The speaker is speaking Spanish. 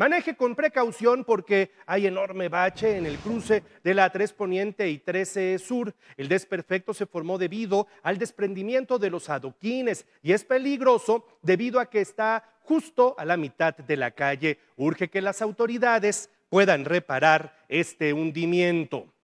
Maneje con precaución porque hay enorme bache en el cruce de la 3 Poniente y 13 Sur. El desperfecto se formó debido al desprendimiento de los adoquines y es peligroso debido a que está justo a la mitad de la calle. Urge que las autoridades puedan reparar este hundimiento.